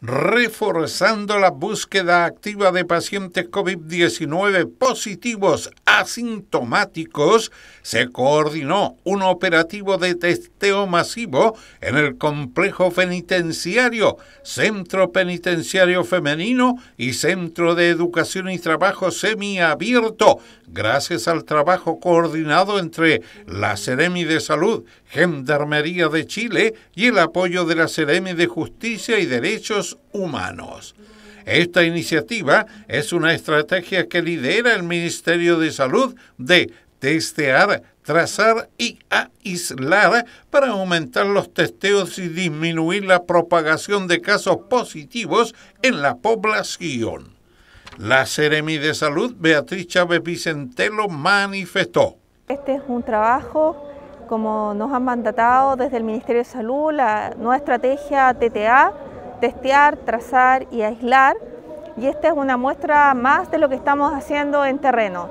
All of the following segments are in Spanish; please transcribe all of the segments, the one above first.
reforzando la búsqueda activa de pacientes COVID-19 positivos asintomáticos, se coordinó un operativo de testeo masivo en el complejo penitenciario, centro penitenciario femenino y centro de educación y trabajo semiabierto, gracias al trabajo coordinado entre la Seremi de Salud Gendarmería de Chile y el apoyo de la Seremi de Justicia y Derechos Humanos. Esta iniciativa es una estrategia que lidera el Ministerio de Salud de testear, trazar y aislar para aumentar los testeos y disminuir la propagación de casos positivos en la población. La Seremi de Salud Beatriz Chávez Vicentelo manifestó. Este es un trabajo como nos han mandatado desde el Ministerio de Salud, la nueva estrategia TTA, testear, trazar y aislar. Y esta es una muestra más de lo que estamos haciendo en terreno,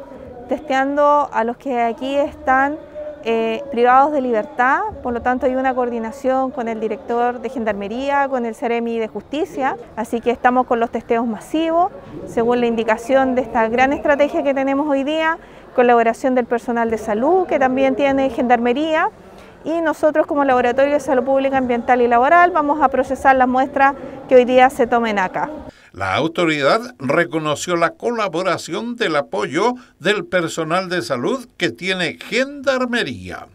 testeando a los que aquí están eh, privados de libertad, por lo tanto hay una coordinación con el director de Gendarmería, con el Ceremi de Justicia, así que estamos con los testeos masivos, según la indicación de esta gran estrategia que tenemos hoy día, colaboración del personal de salud que también tiene Gendarmería y nosotros como Laboratorio de Salud Pública Ambiental y Laboral vamos a procesar las muestras que hoy día se tomen acá. La autoridad reconoció la colaboración del apoyo del personal de salud que tiene Gendarmería.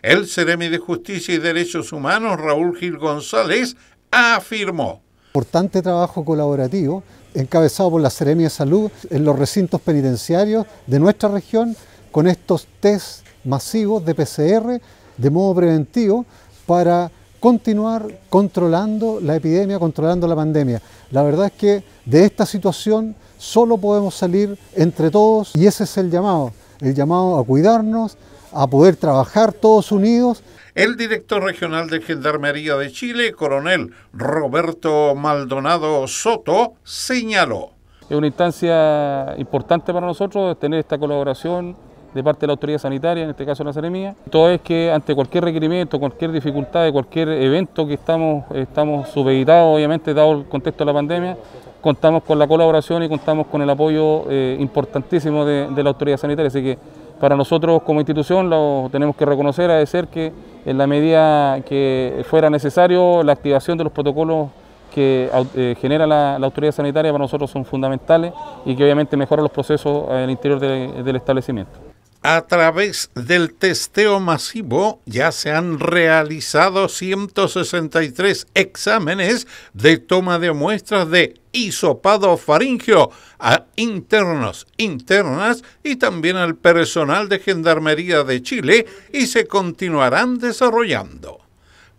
El Ceremi de Justicia y Derechos Humanos, Raúl Gil González, afirmó. Importante trabajo colaborativo encabezado por la Ceremi de Salud en los recintos penitenciarios de nuestra región con estos test masivos de PCR de modo preventivo para continuar controlando la epidemia, controlando la pandemia. La verdad es que de esta situación solo podemos salir entre todos y ese es el llamado, el llamado a cuidarnos, a poder trabajar todos unidos. El director regional de Gendarmería de Chile, coronel Roberto Maldonado Soto, señaló. Es una instancia importante para nosotros tener esta colaboración de parte de la autoridad sanitaria, en este caso la Seremía. Todo es que ante cualquier requerimiento, cualquier dificultad, cualquier evento que estamos, estamos subeditados, obviamente, dado el contexto de la pandemia, contamos con la colaboración y contamos con el apoyo eh, importantísimo de, la autoridad sanitaria. Así que para nosotros como institución lo tenemos que reconocer, a ser que en la medida que fuera necesario la activación de los protocolos que eh, genera la, autoridad sanitaria para nosotros son fundamentales y que obviamente mejoran los procesos en eh, el interior del establecimiento. A través del testeo masivo ya se han realizado 163 exámenes de toma de muestras de hisopado faringio a internos, internas y también al personal de Gendarmería de Chile y se continuarán desarrollando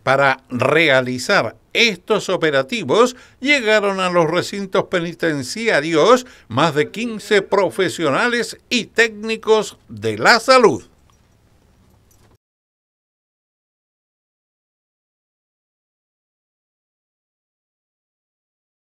para realizar estos operativos llegaron a los recintos penitenciarios más de 15 profesionales y técnicos de la salud.